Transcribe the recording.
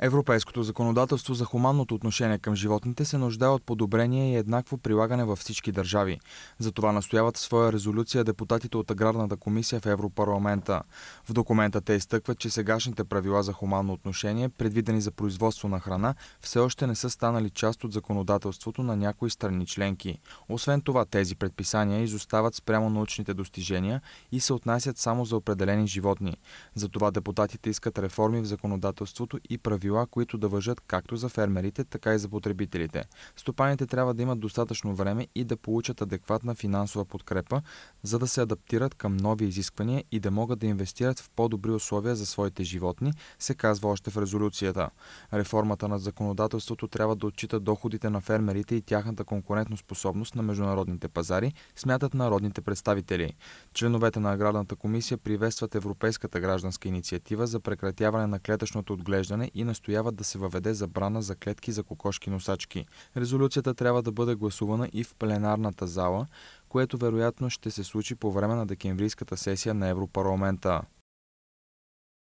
Европейското законодателство за хуманното отношение към животните се нуждае от подобрение и еднакво прилагане във всички държави. Затова настояват в своя резолюция депутатите от Аграрната комисия в Европарламента. В документа те изтъкват, че сегашните правила за хуманно отношение, предвидени за производство на храна, все още не са станали част от законодателството на някои страни членки. Освен това, тези предписания изостават спрямо научните достижения и се отнасят само за определени животни. Затова депутатите искат реформи в законодателството и правилата правила, които да въжат както за фермерите, така и за потребителите. Стопаните трябва да имат достатъчно време и да получат адекватна финансова подкрепа, за да се адаптират към нови изисквания и да могат да инвестират в по-добри условия за своите животни, се казва още в резолюцията. Реформата на законодателството трябва да отчита доходите на фермерите и тяхната конкурентоспособност на международните пазари, смятат народните представители. Членовете на Аграрната комисия приветстват Европейската гражданска инициатива за прекратяване на клетъчното отглеждане и на настояват да се въведе забрана за клетки за кокошки-носачки. Резолюцията трябва да бъде гласувана и в пленарната зала, което вероятно ще се случи по време на декемврийската сесия на Европарламента.